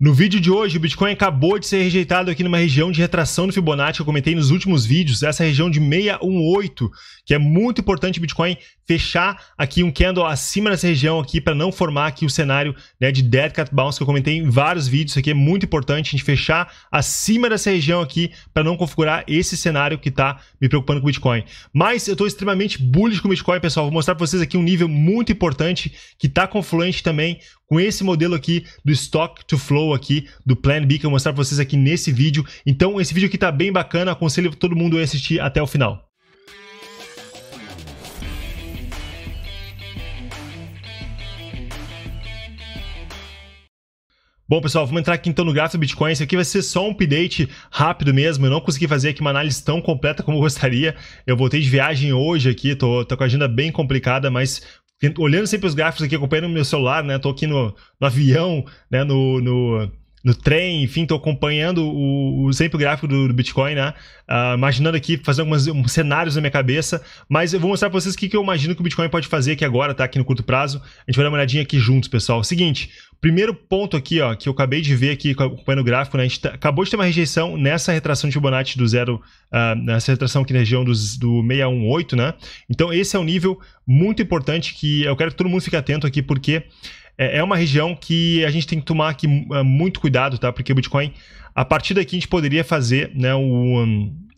No vídeo de hoje, o Bitcoin acabou de ser rejeitado aqui numa região de retração do Fibonacci que eu comentei nos últimos vídeos, essa região de 618, que é muito importante o Bitcoin fechar aqui um candle acima dessa região aqui para não formar aqui o cenário né, de dead cat bounce que eu comentei em vários vídeos, isso aqui é muito importante a gente fechar acima dessa região aqui para não configurar esse cenário que está me preocupando com o Bitcoin. Mas eu estou extremamente bullish com o Bitcoin, pessoal, vou mostrar para vocês aqui um nível muito importante que está confluente também com esse modelo aqui do stock to flow aqui do Plan B que eu vou mostrar para vocês aqui nesse vídeo. Então esse vídeo aqui tá bem bacana, aconselho todo mundo a assistir até o final. Bom, pessoal, vamos entrar aqui então no gráfico do Bitcoin. Isso aqui vai ser só um update rápido mesmo. Eu não consegui fazer aqui uma análise tão completa como eu gostaria. Eu voltei de viagem hoje aqui, tô, tô com a agenda bem complicada, mas olhando sempre os gráficos aqui, acompanhando o meu celular, né? Tô aqui no, no avião, né? No, no, no trem, enfim, estou acompanhando o, o, sempre o gráfico do, do Bitcoin, né? Uh, imaginando aqui, fazendo alguns um, cenários na minha cabeça, mas eu vou mostrar para vocês o que, que, eu imagino que o Bitcoin pode fazer aqui agora, tá? Aqui no curto prazo. A gente vai dar uma olhadinha aqui juntos, pessoal. Seguinte, primeiro ponto aqui, ó, que eu acabei de ver aqui acompanhando o gráfico, né? A gente tá, acabou de ter uma rejeição nessa retração de Fibonacci do zero, uh, nessa retração aqui na região dos, do 618, né? Então, esse é um nível muito importante que eu quero que todo mundo fique atento aqui, porque é, é, uma região que a gente tem que tomar aqui ah, muito cuidado, tá? Porque o Bitcoin, a partir daqui a gente poderia fazer né, o,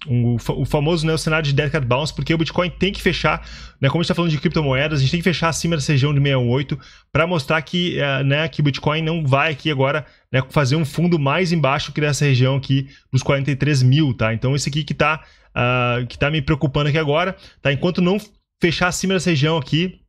um, o famoso né, o cenário de dead cat bounce, porque o Bitcoin tem que fechar, né, como a gente está falando de criptomoedas, a gente tem que fechar acima dessa região de 618 para mostrar que, eh, né, que o Bitcoin não vai aqui agora né, fazer um fundo mais embaixo que dessa região aqui dos 43 mil, tá? Então esse aqui que está uh, ah, que tá me preocupando aqui agora, tá? Enquanto não fechar acima dessa região aqui,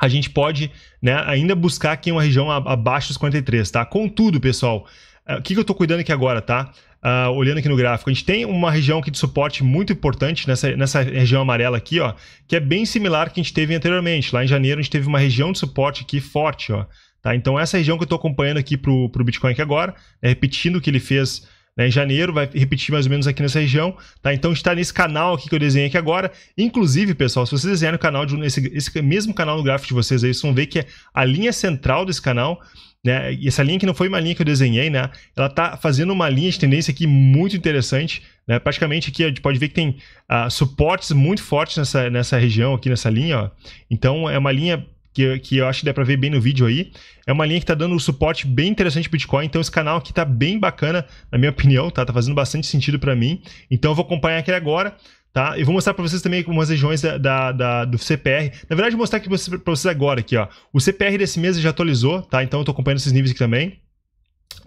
a gente pode né, ainda buscar aqui uma região abaixo dos 43, tá? Contudo, pessoal, eh, o que, que eu estou cuidando aqui agora, tá? Uh, olhando aqui no gráfico, a gente tem uma região aqui de suporte muito importante nessa, nessa região amarela aqui, ó, que é bem similar que a gente teve anteriormente. Lá em janeiro a gente teve uma região de suporte aqui forte, ó. Tá? Então essa região que eu estou acompanhando aqui para o Bitcoin aqui agora, é repetindo o que ele fez né, em janeiro, vai repetir mais ou menos aqui nessa região, tá? Então está nesse canal aqui que eu desenhei aqui agora. Inclusive, pessoal, se vocês desenharem o canal de esse, esse mesmo canal no gráfico de vocês aí, vocês vão ver que é a linha central desse canal né? E essa linha que não foi uma linha que eu desenhei, né? Ela tá fazendo uma linha de tendência aqui muito interessante, né? Praticamente aqui a gente pode ver que tem uh, suportes muito fortes nessa, nessa região aqui nessa linha, ó. Então é uma linha que, que eu acho que dá pra ver bem no vídeo aí. É uma linha que tá dando um suporte bem interessante pro Bitcoin, então esse canal aqui tá bem bacana, na minha opinião, tá? Tá fazendo bastante sentido para mim. Então eu vou acompanhar aqui agora, tá? E vou mostrar para vocês também algumas regiões da, da, da, do CPR. Na verdade, vou mostrar aqui para vocês agora aqui, ó. O CPR desse mês já atualizou, tá? Então eu tô acompanhando esses níveis aqui também.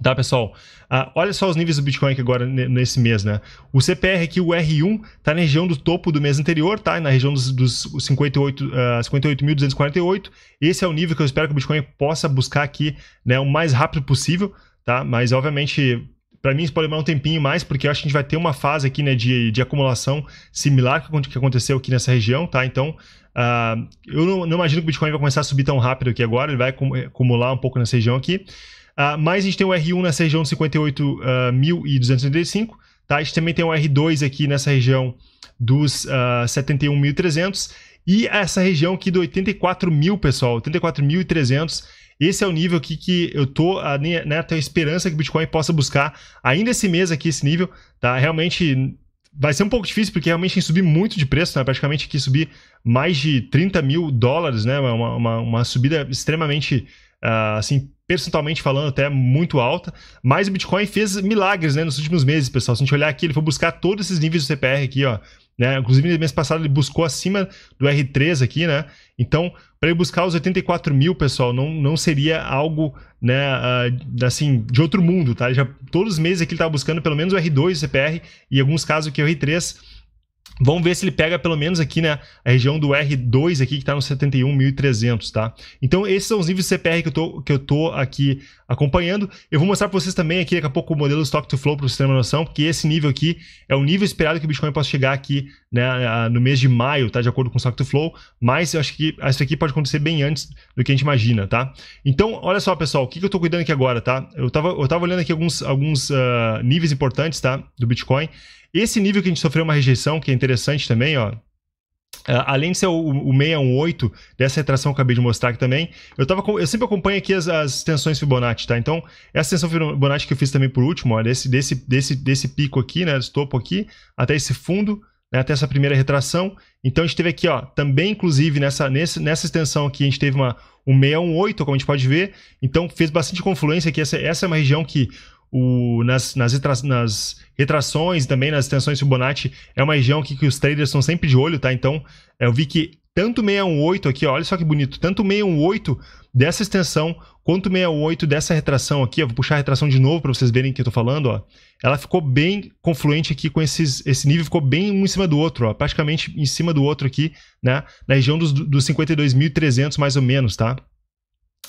Tá, pessoal? Ah, olha só os níveis do Bitcoin aqui agora nesse mês, né? O CPR aqui, o R1, tá na região do topo do mês anterior, tá? Na região dos, dos 58.248. Uh, 58 Esse é o nível que eu espero que o Bitcoin possa buscar aqui, né? O mais rápido possível, tá? Mas, obviamente, para mim isso pode demorar um tempinho mais, porque eu acho que a gente vai ter uma fase aqui né, de, de acumulação similar que, que aconteceu aqui nessa região, tá? Então, uh, eu não, não, imagino que o Bitcoin vai começar a subir tão rápido aqui agora, ele vai acumular um pouco nessa região aqui. Uh, mas a gente tem o R1 nessa região de 58.235, uh, ah, tá? A gente também tem o R2 aqui nessa região dos uh, ah, 71.300 e essa região aqui do 84.000 pessoal, 84.300. Esse é o nível aqui que eu tô, né, esperança que o Bitcoin possa buscar ainda esse mês aqui, esse nível, tá? Realmente vai ser um pouco difícil, porque realmente tem que subir muito de preço, né? Praticamente aqui subir mais de 30 mil dólares, né? É uma, uma, uma subida extremamente uh, assim, percentualmente falando, até muito alta. Mas o Bitcoin fez milagres né, nos últimos meses, pessoal. Se a gente olhar aqui, ele foi buscar todos esses níveis do CPR aqui, ó. Né? Inclusive, no mês passado ele buscou acima do R3 aqui, né? Então, para ele buscar os 84 mil, pessoal, não, não seria algo, né, uh, assim, de outro mundo, tá? Ele já, todos os meses aqui ele estava buscando pelo menos o R2 do CPR e em alguns casos aqui o R3. Vamos ver se ele pega pelo menos aqui, né, a região do R2 aqui, que está no 71.300, tá? Então, esses são os níveis de CPR que eu tô, que eu tô aqui acompanhando. Eu vou mostrar para vocês também aqui, daqui a pouco, o modelo Stock to Flow para vocês terem uma noção, porque esse nível aqui é o nível esperado que o Bitcoin possa chegar aqui, né, no mês de maio, tá? De acordo com o Stock to Flow, mas eu acho que isso aqui pode acontecer bem antes do que a gente imagina, tá? Então, olha só, pessoal, o que, que eu tô cuidando aqui agora, tá? Eu tava, eu tava olhando aqui alguns, alguns uh, níveis importantes, tá? Do Bitcoin. Esse nível que a gente sofreu uma rejeição, que é interessante também, ó. É, além de ser o, o 618, dessa retração que eu acabei de mostrar aqui também, eu, tava, eu sempre acompanho aqui as, as tensões Fibonacci, tá? Então, essa tensão Fibonacci que eu fiz também por último, ó, desse, desse, desse, desse pico aqui, né, desse topo aqui, até esse fundo, né, até essa primeira retração. Então, a gente teve aqui, ó, também, inclusive, nessa, nessa, nessa extensão aqui, a gente teve uma, um 618, como a gente pode ver. Então, fez bastante confluência aqui. Essa, essa é uma região que o, nas, nas, retra, nas, retrações também, nas extensões Fibonacci, é uma região que, que os traders estão sempre de olho, tá? Então, eu vi que tanto 618 aqui, ó, olha só que bonito, tanto 618 dessa extensão quanto 618 dessa retração aqui, vou puxar a retração de novo para vocês verem o que eu tô falando, ó. Ela ficou bem confluente aqui com esses, esse nível, ficou bem um em cima do outro, ó, praticamente em cima do outro aqui, né, na região dos, dos 52.300 mais ou menos, tá?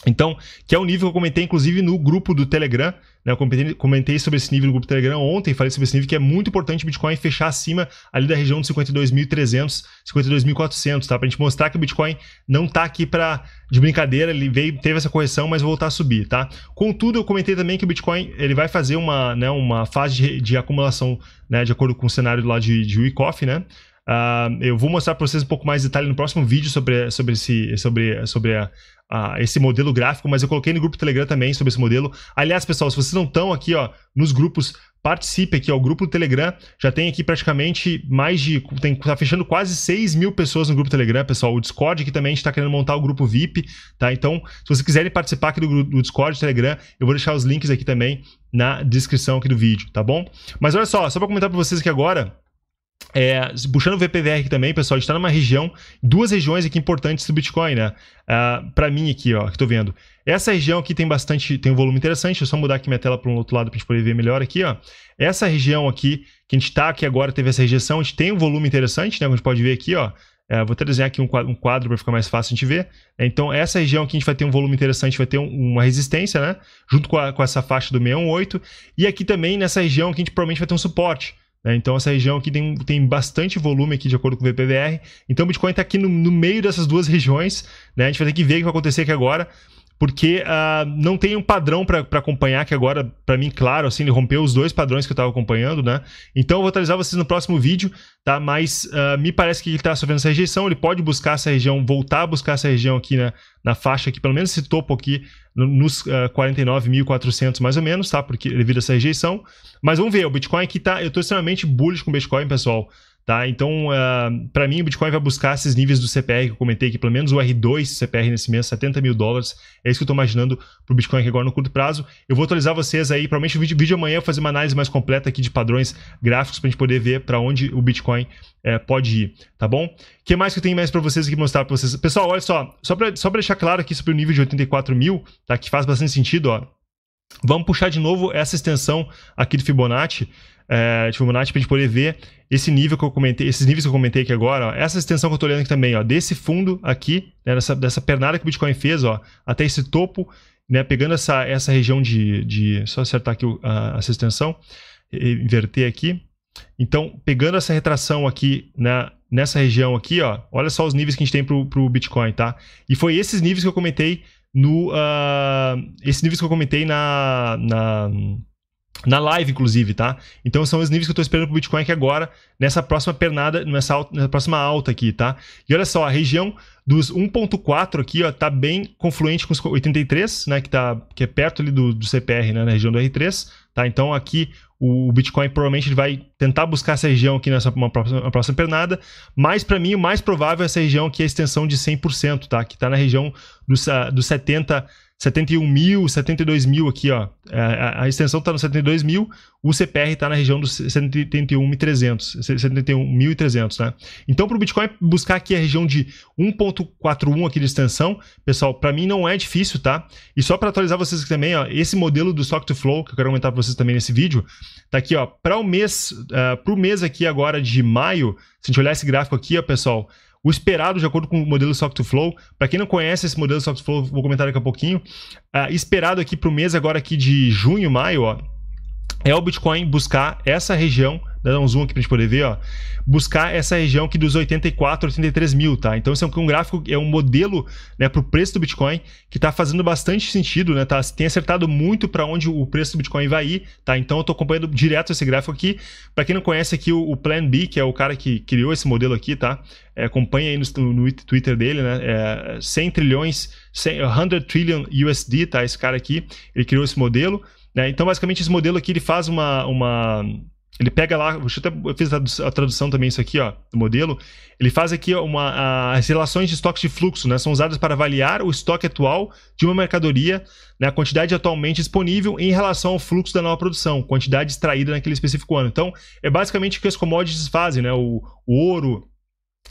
Então, que é o nível que eu comentei, inclusive, no grupo do Telegram. Né? Eu comentei, comentei, sobre esse nível no grupo do Telegram ontem, falei sobre esse nível que é muito importante o Bitcoin fechar acima ali da região de 52.300, 52.400, tá? Pra gente mostrar que o Bitcoin não tá aqui para de brincadeira, ele veio, teve essa correção, mas voltar a subir, tá? Contudo, eu comentei também que o Bitcoin, ele vai fazer uma, né, uma fase de, de acumulação, né, de acordo com o cenário lá de, de Wyckoff, né? Uh, eu vou mostrar para vocês um pouco mais de detalhe no próximo vídeo sobre, sobre, esse, sobre, sobre a a esse modelo gráfico, mas eu coloquei no grupo Telegram também sobre esse modelo. Aliás, pessoal, se vocês não estão aqui ó, nos grupos, participe aqui, ó, o grupo Telegram já tem aqui praticamente mais de, tem, tá fechando quase 6 mil pessoas no grupo Telegram, pessoal, o Discord aqui também a gente tá querendo montar o grupo VIP, tá, então se vocês quiserem participar aqui do, do Discord, Telegram, eu vou deixar os links aqui também na descrição aqui do vídeo, tá bom? Mas olha só, só para comentar para vocês aqui agora, é, puxando o VPVR aqui também, pessoal, a gente está numa região, duas regiões aqui importantes do Bitcoin, né? Ah, para mim aqui, ó, que estou vendo. Essa região aqui tem bastante, tem um volume interessante, deixa eu só mudar aqui minha tela para um outro lado para a gente poder ver melhor aqui, ó. Essa região aqui, que a gente está aqui agora, teve essa rejeição, a gente tem um volume interessante, né? Como a gente pode ver aqui, ó. É, vou até desenhar aqui um quadro, um quadro para ficar mais fácil a gente ver. Então, essa região aqui a gente vai ter um volume interessante, vai ter um, uma resistência, né? Junto com, a, com essa faixa do 618. E aqui também, nessa região, que a gente provavelmente vai ter um suporte. Né? Então essa região aqui tem, tem bastante volume aqui de acordo com o VPBR. Então o Bitcoin está aqui no, no, meio dessas duas regiões. Né? A gente vai ter que ver o que vai acontecer aqui agora porque uh, não tem um padrão para acompanhar, que agora, para mim, claro, assim, ele rompeu os dois padrões que eu estava acompanhando, né? Então eu vou atualizar vocês no próximo vídeo, tá? Mas uh, me parece que ele está sofrendo essa rejeição, ele pode buscar essa região, voltar a buscar essa região aqui, né? Na faixa aqui, pelo menos esse topo aqui, no, nos uh, ah, 49.400 mais ou menos, tá? Porque devido a essa rejeição. Mas vamos ver, o Bitcoin aqui tá... Eu estou extremamente bullish com o Bitcoin, pessoal. Tá? Então, uh, ah, para mim, o Bitcoin vai buscar esses níveis do CPR que eu comentei aqui, pelo menos o R2 CPR nesse mês, 70 mil dólares. É isso que eu estou imaginando para o Bitcoin aqui agora no curto prazo. Eu vou atualizar vocês aí, provavelmente o vídeo, vídeo amanhã eu vou fazer uma análise mais completa aqui de padrões gráficos para a gente poder ver para onde o Bitcoin é, pode ir, tá bom? O que mais que eu tenho mais para vocês aqui mostrar para vocês? Pessoal, olha só, só para só pra deixar claro aqui sobre o nível de 84 mil, tá? que faz bastante sentido, ó. Vamos puxar de novo essa extensão aqui do Fibonacci é, de tipo, Fibonacci para a gente poder ver esse nível que eu comentei, esses níveis que eu comentei aqui agora, ó, essa extensão que eu estou olhando aqui também, ó, desse fundo aqui, né, dessa, dessa pernada que o Bitcoin fez, ó, até esse topo, né, pegando essa, essa região de, de Só acertar aqui a, essa extensão, inverter aqui. Então, pegando essa retração aqui né, nessa região aqui, ó, olha só os níveis que a gente tem para o Bitcoin, tá? E foi esses níveis que eu comentei no. Uh, esses níveis que eu comentei na, na na live, inclusive, tá? Então são os níveis que eu tô esperando pro Bitcoin aqui agora, nessa próxima pernada, nessa, alta, nessa próxima alta aqui, tá? E olha só, a região dos 1.4 aqui, ó, tá bem confluente com os 83, né? Que, tá, que é perto ali do, do CPR, né? Na região do R3, tá? Então aqui o Bitcoin provavelmente vai tentar buscar essa região aqui nessa uma próxima, uma próxima pernada, mas para mim o mais provável é essa região aqui, a extensão de 100%, tá? Que tá na região dos, uh, dos 70%, 71 mil, 72 mil aqui, ó. É, a, a extensão está no 72 mil, o CPR está na região dos 71.300, né? Então, para o Bitcoin buscar aqui a região de 1.41 aqui de extensão, pessoal, para mim não é difícil, tá? E só para atualizar vocês também, ó, esse modelo do Stock to Flow, que eu quero comentar para vocês também nesse vídeo, tá aqui, ó, para o mês, uh, eh, para o mês aqui agora de maio, se a gente olhar esse gráfico aqui, ó, pessoal, o esperado, de acordo com o modelo Soft Flow, para quem não conhece esse modelo Soft Flow, vou comentar daqui a pouquinho. Uh, esperado aqui para o mês agora aqui de junho, maio, ó, é o Bitcoin buscar essa região Dá um zoom aqui pra gente poder ver, ó. Buscar essa região aqui dos 84, 83 mil, tá? Então, esse é um gráfico, é um modelo, né, pro preço do Bitcoin, que tá fazendo bastante sentido, né, tá? Tem acertado muito para onde o preço do Bitcoin vai ir, tá? Então, eu tô acompanhando direto esse gráfico aqui. Para quem não conhece aqui, o, o, Plan B, que é o cara que criou esse modelo aqui, tá? É, acompanha aí no, no, Twitter dele, né? É, 100 trilhões, 100, 100 trillion USD, tá? Esse cara aqui, ele criou esse modelo. Né? Então, basicamente, esse modelo aqui ele faz uma. uma ele pega lá, eu, até, eu fiz a tradução também isso aqui, ó, do modelo. Ele faz aqui uma, a, as relações de estoques de fluxo, né? São usadas para avaliar o estoque atual de uma mercadoria, né? a quantidade atualmente disponível em relação ao fluxo da nova produção, quantidade extraída naquele específico ano. Então, é basicamente o que as commodities fazem, né? O, o ouro,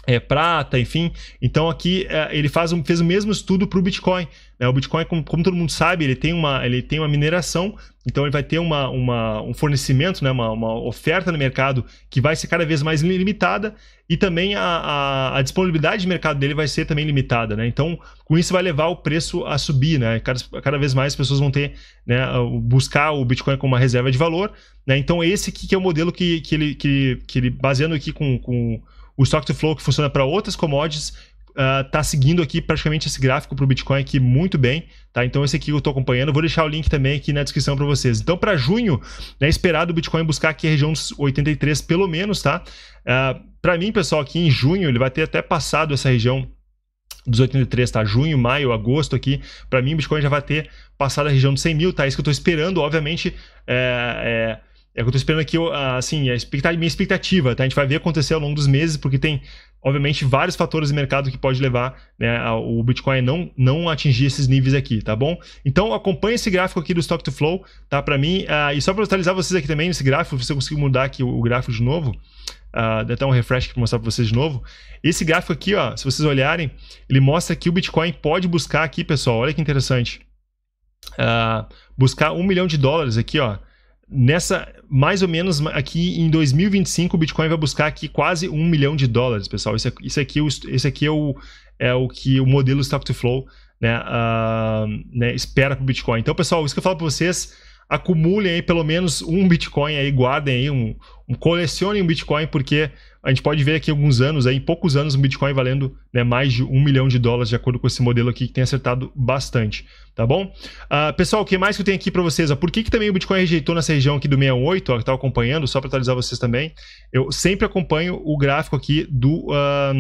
é, prata, enfim. Então aqui é, ele faz um, fez o mesmo estudo para o Bitcoin. Né? O Bitcoin, como, como, todo mundo sabe, ele tem uma, ele tem uma mineração, então ele vai ter uma, uma um fornecimento, né? Uma, uma, oferta no mercado que vai ser cada vez mais limitada e também a, a, a, disponibilidade de mercado dele vai ser também limitada. Né? Então, com isso vai levar o preço a subir. Né? Cada, cada vez mais as pessoas vão ter né, buscar o Bitcoin como uma reserva de valor. Né? Então, esse que, que é o modelo que, que, ele, que, que ele baseando aqui com, com o stock to flow que funciona para outras commodities está ah, uh, seguindo aqui praticamente esse gráfico para o Bitcoin aqui muito bem, tá? Então esse aqui eu estou acompanhando, vou deixar o link também aqui na descrição para vocês. Então para junho né, é né, esperado o Bitcoin buscar aqui a região dos 83 pelo menos, tá? Uh, ah, para mim pessoal aqui em junho ele vai ter até passado essa região dos 83, tá? Junho, maio, agosto aqui, para mim o Bitcoin já vai ter passado a região dos 100 mil, tá? É isso que eu estou esperando, obviamente, é, é é o que eu tô esperando aqui, ah, assim, é a expectativa, minha expectativa, tá? A gente vai ver acontecer ao longo dos meses, porque tem, obviamente, vários fatores de mercado que pode levar né, o Bitcoin não, não atingir esses níveis aqui, tá bom? Então, acompanha esse gráfico aqui do Stock to Flow, tá? Para mim, uh, e só para atualizar vocês aqui também, nesse gráfico, se eu conseguir mudar aqui o, gráfico de novo, uh, dá até um refresh para mostrar para vocês de novo. Esse gráfico aqui, ó, se vocês olharem, ele mostra que o Bitcoin pode buscar aqui, pessoal, olha que interessante, uh, buscar um milhão de dólares aqui, ó, nessa mais ou menos aqui em 2025 o Bitcoin vai buscar aqui quase um milhão de dólares, pessoal. Isso, é, isso aqui, é isso aqui é, o, é o que o modelo Stock to Flow né, uh, né, espera para o Bitcoin. Então, pessoal, isso que eu falo para vocês, acumulem aí pelo menos um Bitcoin aí, guardem aí, um, um colecionem um Bitcoin, porque a gente pode ver aqui alguns anos, aí, em poucos anos, o Bitcoin valendo né, mais de um milhão de dólares, de acordo com esse modelo aqui, que tem acertado bastante, tá bom? Uh, pessoal, o que mais que eu tenho aqui para vocês? Ó, por que, que também o Bitcoin rejeitou nessa região aqui do 68, ó, que tá acompanhando, só para atualizar vocês também, eu sempre acompanho o gráfico aqui do... Um, ah,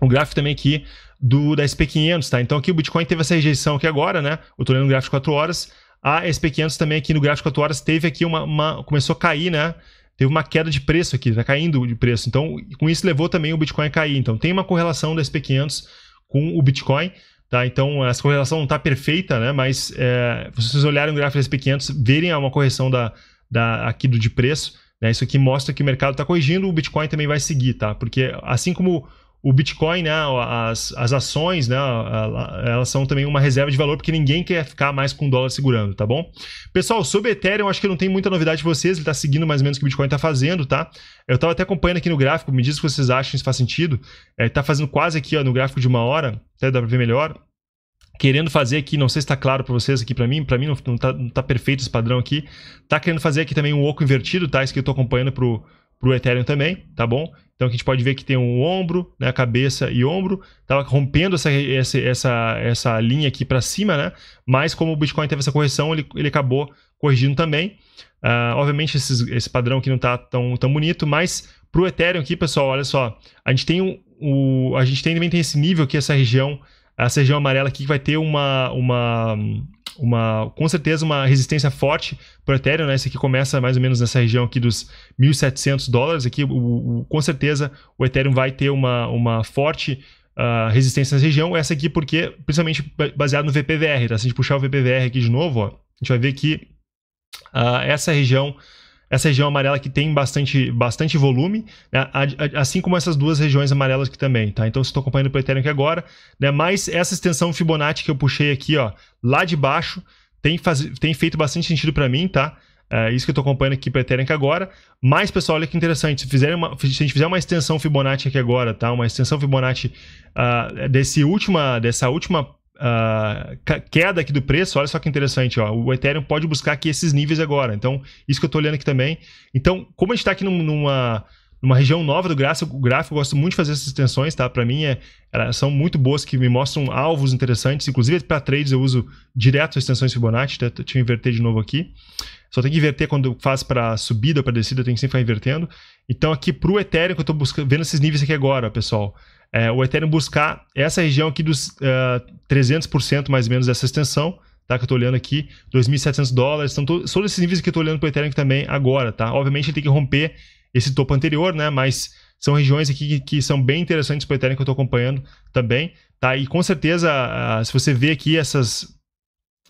o gráfico também aqui do, da SP500, tá? Então aqui o Bitcoin teve essa rejeição aqui agora, né? Eu tô lendo o gráfico 4 horas, a SP500 também aqui no gráfico 4 horas teve aqui uma, uma, começou a cair, né? teve uma queda de preço aqui, está caindo de preço. Então, com isso levou também o Bitcoin a cair. Então, tem uma correlação do SP500 com o Bitcoin. Tá? Então, essa correlação não está perfeita, né? mas é, se vocês olharem o gráfico do SP500, verem uma correção da, da, aqui do de preço, né? isso aqui mostra que o mercado está corrigindo, o Bitcoin também vai seguir, tá? porque assim como o Bitcoin, né, as, as ações, né, elas são também uma reserva de valor, porque ninguém quer ficar mais com o dólar segurando, tá bom? Pessoal, sobre Ethereum, acho que não tem muita novidade de vocês, ele tá seguindo mais ou menos o que o Bitcoin tá fazendo, tá? Eu tava até acompanhando aqui no gráfico, me diz o que vocês acham, se faz sentido. É, tá fazendo quase aqui, ó, no gráfico de uma hora, até dá pra ver melhor querendo fazer aqui, não sei se está claro para vocês aqui para mim, para mim não, não tá, não, tá, perfeito esse padrão aqui. Tá querendo fazer aqui também um oco invertido, tá? Isso que eu tô acompanhando pro pro Ethereum também, tá bom? Então a gente pode ver que tem um ombro, né, cabeça e ombro, estava tá rompendo essa, essa, essa, essa linha aqui para cima, né? Mas como o Bitcoin teve essa correção, ele, ele acabou corrigindo também. Uh, obviamente esses, esse padrão aqui não está tão, tão bonito, mas para o Ethereum aqui, pessoal, olha só, a gente tem um, o, a gente tem, também tem esse nível aqui, essa região, essa região amarela aqui que vai ter uma, uma uma com certeza uma resistência forte para o Ethereum, né? Esse aqui começa mais ou menos nessa região aqui dos 1.700 dólares. Aqui, o, o, com certeza, o Ethereum vai ter uma, uma forte uh, resistência nessa região. Essa aqui porque, principalmente baseado no VPVR, tá? Se a gente puxar o VPVR aqui de novo, ó, a gente vai ver que uh, essa região essa região amarela que tem bastante, bastante volume, né? assim como essas duas regiões amarelas aqui também, tá? Então, estou acompanhando pelo Ethereum aqui agora, né? Mas essa extensão Fibonacci que eu puxei aqui, ó, lá de baixo, tem, faz... tem feito bastante sentido para mim, tá? É isso que eu estou acompanhando aqui para Ethereum aqui agora. Mas, pessoal, olha que interessante. Se, fizer uma, se a gente fizer uma extensão Fibonacci aqui agora, tá? Uma extensão Fibonacci uh, desse última, dessa última ah, queda aqui do preço, olha só que interessante, ó, o Ethereum pode buscar aqui esses níveis agora. Então, isso que eu estou olhando aqui também. Então, como a gente está aqui numa, numa região nova do gráfico, gráfico, eu gosto muito de fazer essas extensões, tá? Para mim, é, elas são muito boas, que me mostram alvos interessantes. Inclusive, para trades, eu uso direto as extensões Fibonacci. Tá? Deixa eu inverter de novo aqui. Só tem que inverter quando faz para subida ou para descida, tem que sempre ficar invertendo. Então, aqui para o Ethereum, que eu estou vendo esses níveis aqui agora, pessoal é, o Ethereum buscar essa região aqui dos uh, é, 300% mais ou menos dessa extensão, tá? Que eu estou olhando aqui, 2.700 dólares. Então, todos esses níveis que eu estou olhando para o Ethereum também agora, tá? Obviamente, ele tem que romper esse topo anterior, né? Mas são regiões aqui que, que são bem interessantes para o Ethereum que eu estou acompanhando também, tá? E com certeza, uh, se você vê aqui essas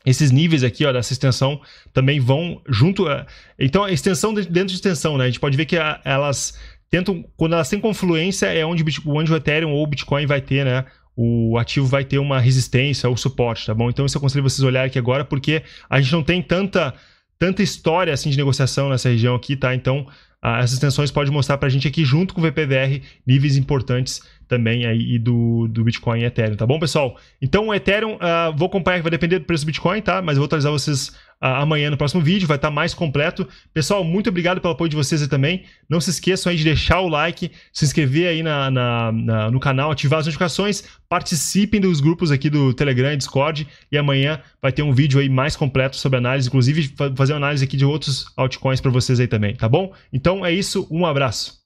esses níveis aqui, ó, dessa extensão também vão junto. A... É, então, a extensão dentro de extensão, né? A gente pode ver que a, ah, elas tentam. Quando elas têm confluência, é onde, onde o Ethereum ou o Bitcoin vai ter, né? o ativo vai ter uma resistência ou suporte, tá bom? Então isso eu aconselho vocês olharem aqui agora, porque a gente não tem tanta, tanta história assim de negociação nessa região aqui, tá? Então essas tensões pode mostrar para a gente aqui junto com o VPVR níveis importantes também aí do, do Bitcoin e Ethereum, tá bom, pessoal? Então, o Ethereum, uh, vou acompanhar que vai depender do preço do Bitcoin, tá? Mas eu vou atualizar vocês uh, amanhã no próximo vídeo, vai estar tá mais completo. Pessoal, muito obrigado pelo apoio de vocês aí também. Não se esqueçam aí de deixar o like, se inscrever aí na, na, na no canal, ativar as notificações, participem dos grupos aqui do Telegram e Discord e amanhã vai ter um vídeo aí mais completo sobre análise, inclusive fazer uma análise aqui de outros altcoins para vocês aí também, tá bom? Então é isso, um abraço.